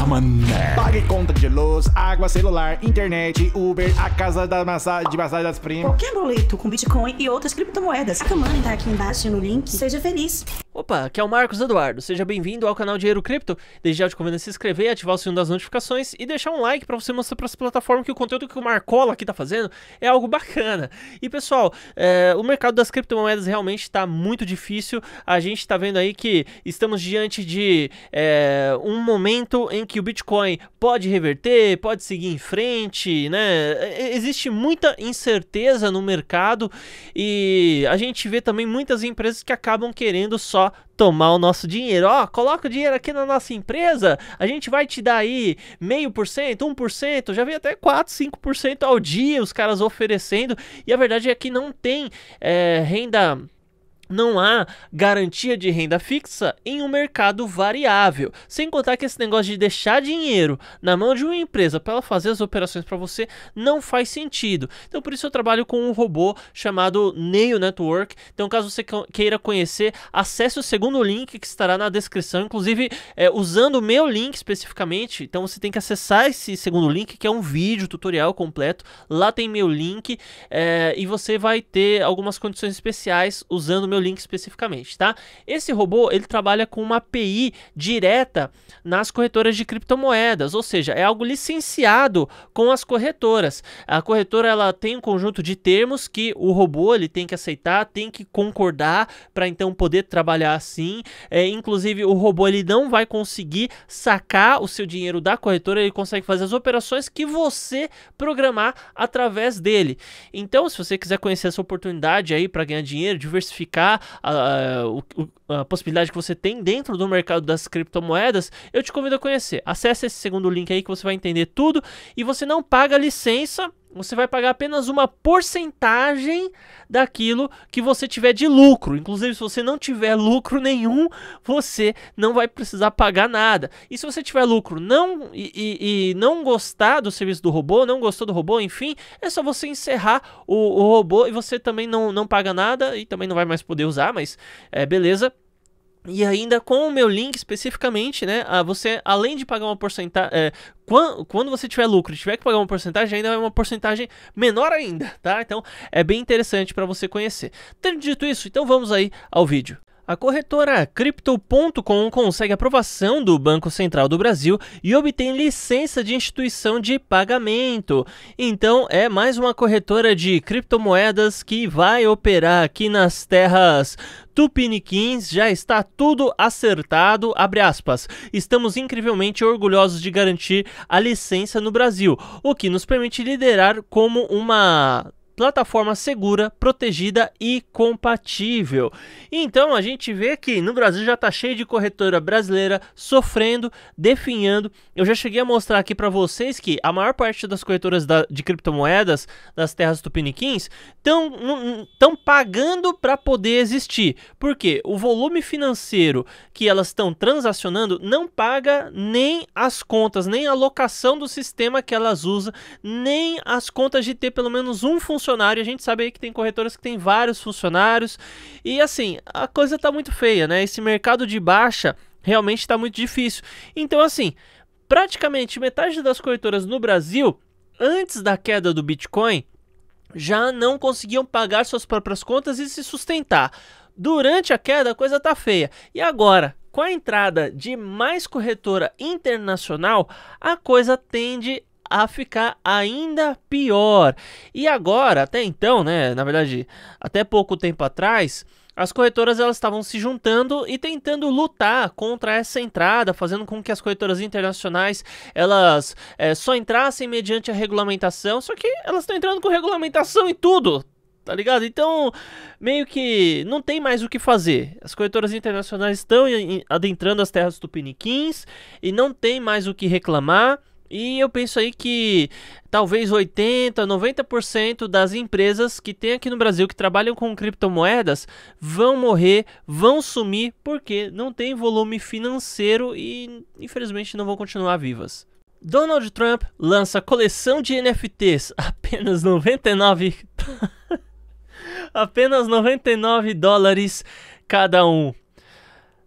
Come on, Pague conta de luz, água, celular, internet, Uber, a casa da massagem, de massagem das primas. Qualquer boleto com Bitcoin e outras criptomoedas. A Kamani tá aqui embaixo no link. Seja feliz. Opa, aqui é o Marcos Eduardo, seja bem-vindo ao canal Dinheiro Cripto. Desde já te convido a se inscrever, ativar o sininho das notificações e deixar um like para você mostrar para essa plataforma que o conteúdo que o Marcola aqui tá fazendo é algo bacana. E pessoal, é, o mercado das criptomoedas realmente está muito difícil. A gente está vendo aí que estamos diante de é, um momento em que o Bitcoin pode reverter, pode seguir em frente, né? Existe muita incerteza no mercado e a gente vê também muitas empresas que acabam querendo só tomar o nosso dinheiro. Ó, oh, coloca o dinheiro aqui na nossa empresa, a gente vai te dar aí meio por cento, um por cento, já vi até 4, 5% ao dia os caras oferecendo. E a verdade é que não tem é, renda não há garantia de renda fixa em um mercado variável. Sem contar que esse negócio de deixar dinheiro na mão de uma empresa para ela fazer as operações para você não faz sentido. Então, por isso eu trabalho com um robô chamado Neo Network. Então, caso você queira conhecer, acesse o segundo link que estará na descrição. Inclusive, é, usando o meu link especificamente, então você tem que acessar esse segundo link, que é um vídeo tutorial completo. Lá tem meu link é, e você vai ter algumas condições especiais usando o meu meu link especificamente, tá? Esse robô, ele trabalha com uma API direta nas corretoras de criptomoedas, ou seja, é algo licenciado com as corretoras. A corretora, ela tem um conjunto de termos que o robô, ele tem que aceitar, tem que concordar para então poder trabalhar assim. É, inclusive, o robô, ele não vai conseguir sacar o seu dinheiro da corretora, ele consegue fazer as operações que você programar através dele. Então, se você quiser conhecer essa oportunidade aí para ganhar dinheiro, diversificar a, a, a, possibilidade que você tem dentro do mercado das criptomoedas, eu te convido a conhecer. Acesse esse segundo link aí que você vai entender tudo e você não paga licença você vai pagar apenas uma porcentagem daquilo que você tiver de lucro. Inclusive, se você não tiver lucro nenhum, você não vai precisar pagar nada. E se você tiver lucro não e, e, e não gostar do serviço do robô, não gostou do robô, enfim, é só você encerrar o, o robô e você também não, não paga nada e também não vai mais poder usar, mas é beleza. E ainda com o meu link especificamente, né? Você, além de pagar uma porcentagem. É, quando você tiver lucro e tiver que pagar uma porcentagem, ainda é uma porcentagem menor ainda, tá? Então é bem interessante para você conhecer. Tendo dito isso, então vamos aí ao vídeo. A corretora Crypto.com consegue aprovação do Banco Central do Brasil e obtém licença de instituição de pagamento. Então, é mais uma corretora de criptomoedas que vai operar aqui nas terras tupiniquins. Já está tudo acertado. Estamos incrivelmente orgulhosos de garantir a licença no Brasil, o que nos permite liderar como uma plataforma segura, protegida e compatível. Então a gente vê que no Brasil já está cheio de corretora brasileira sofrendo, definhando. Eu já cheguei a mostrar aqui para vocês que a maior parte das corretoras da, de criptomoedas das terras tupiniquins estão pagando para poder existir. Porque o volume financeiro que elas estão transacionando não paga nem as contas, nem a locação do sistema que elas usam, nem as contas de ter pelo menos um funcionário funcionário, a gente sabe aí que tem corretoras que tem vários funcionários. E assim, a coisa tá muito feia, né? Esse mercado de baixa realmente está muito difícil. Então, assim, praticamente metade das corretoras no Brasil, antes da queda do Bitcoin, já não conseguiam pagar suas próprias contas e se sustentar. Durante a queda, a coisa tá feia. E agora, com a entrada de mais corretora internacional, a coisa tende a ficar ainda pior. E agora, até então, né, na verdade, até pouco tempo atrás, as corretoras elas estavam se juntando e tentando lutar contra essa entrada, fazendo com que as corretoras internacionais elas é, só entrassem mediante a regulamentação. Só que elas estão entrando com regulamentação e tudo, tá ligado? Então, meio que não tem mais o que fazer. As corretoras internacionais estão adentrando as terras tupiniquins e não tem mais o que reclamar. E eu penso aí que talvez 80, 90% das empresas que tem aqui no Brasil que trabalham com criptomoedas vão morrer, vão sumir porque não tem volume financeiro e infelizmente não vão continuar vivas. Donald Trump lança coleção de NFTs apenas 99 apenas 99 dólares cada um.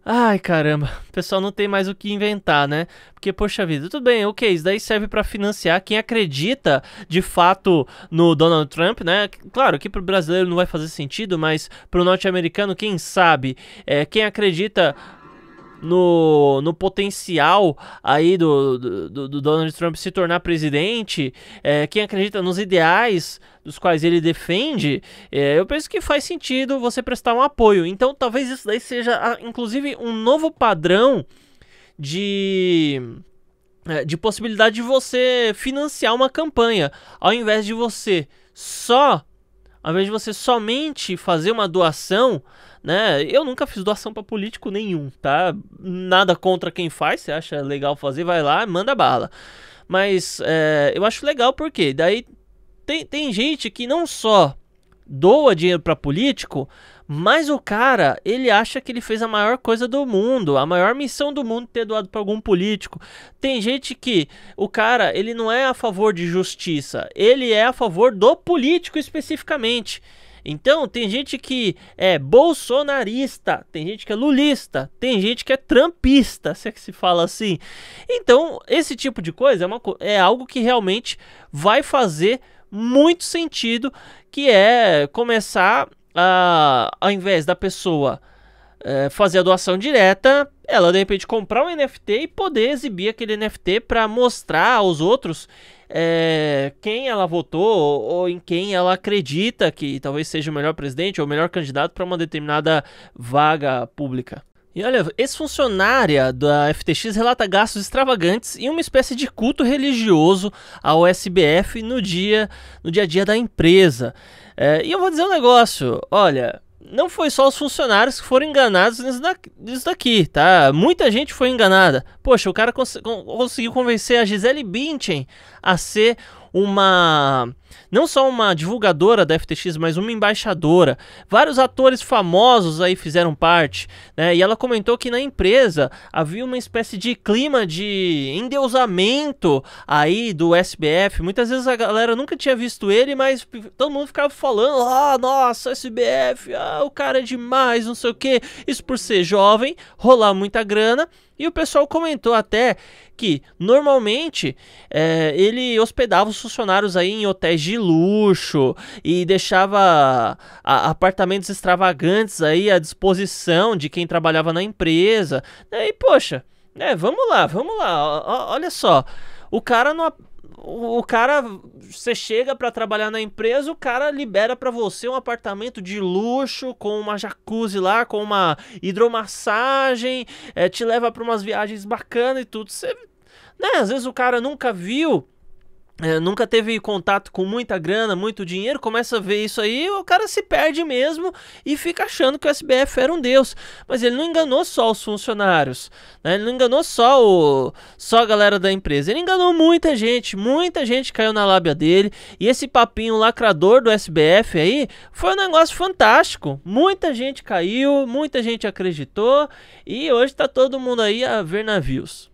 Ai, caramba, o pessoal não tem mais o que inventar, né? Porque, poxa vida, tudo bem, ok, isso daí serve para financiar quem acredita de fato no Donald Trump, né? Claro que pro brasileiro não vai fazer sentido, mas pro norte-americano, quem sabe, é, quem acredita no, no potencial aí do, do, do Donald Trump se tornar presidente, é, quem acredita nos ideais dos quais ele defende, é, eu penso que faz sentido você prestar um apoio. Então talvez isso daí seja, ah, inclusive, um novo padrão de é, de possibilidade de você financiar uma campanha, ao invés de você só ao invés de você somente fazer uma doação, né? Eu nunca fiz doação para político nenhum, tá? Nada contra quem faz, se acha legal fazer, vai lá, manda bala. Mas é, eu acho legal porque daí tem, tem gente que não só doa dinheiro para político, mas o cara, ele acha que ele fez a maior coisa do mundo, a maior missão do mundo ter doado para algum político. Tem gente que o cara, ele não é a favor de justiça, ele é a favor do político especificamente. Então, tem gente que é bolsonarista, tem gente que é lulista, tem gente que é trampista, se é que se fala assim. Então, esse tipo de coisa é, uma, é algo que realmente vai fazer muito sentido, que é começar a, ao invés da pessoa é, fazer a doação direta, ela de repente comprar um NFT e poder exibir aquele NFT para mostrar aos outros é, quem ela votou ou, ou, em quem ela acredita que talvez seja o melhor presidente ou o melhor candidato para uma determinada vaga pública. E olha, ex-funcionária da FTX relata gastos extravagantes e uma espécie de culto religioso ao SBF no dia, no dia a dia da empresa. É, e eu vou dizer um negócio, olha, não foi só os funcionários que foram enganados nisso, daqui, tá? Muita gente foi enganada. Poxa, o cara cons conseguiu convencer a Gisele Bündchen a ser uma não só uma divulgadora da FTX, mas uma embaixadora. Vários atores famosos aí fizeram parte, né? E ela comentou que na empresa havia uma espécie de clima de endeusamento aí do SBF. Muitas vezes a galera nunca tinha visto ele, mas todo mundo ficava falando: "Ah, nossa, SBF, ah, o cara é demais, não sei o quê". Isso por ser jovem, rolar muita grana. E o pessoal comentou até que normalmente é, ele hospedava os funcionários aí em hotéis de luxo e deixava apartamentos extravagantes aí à disposição de quem trabalhava na empresa. E poxa, né, vamos lá, vamos lá. olha só, o cara não o cara, você chega para trabalhar na empresa, o cara libera para você um apartamento de luxo, com uma jacuzzi lá, com uma hidromassagem, é, te leva para umas viagens bacanas e tudo. Você, né, às vezes o cara nunca viu é, nunca teve contato com muita grana, muito dinheiro, começa a ver isso aí, o cara se perde mesmo e fica achando que o SBF era um deus. Mas ele não enganou só os funcionários, né? ele não enganou só, o, só a galera da empresa, ele enganou muita gente, muita gente caiu na lábia dele. E esse papinho lacrador do SBF aí foi um negócio fantástico. Muita gente caiu, muita gente acreditou e hoje tá todo mundo aí a ver navios.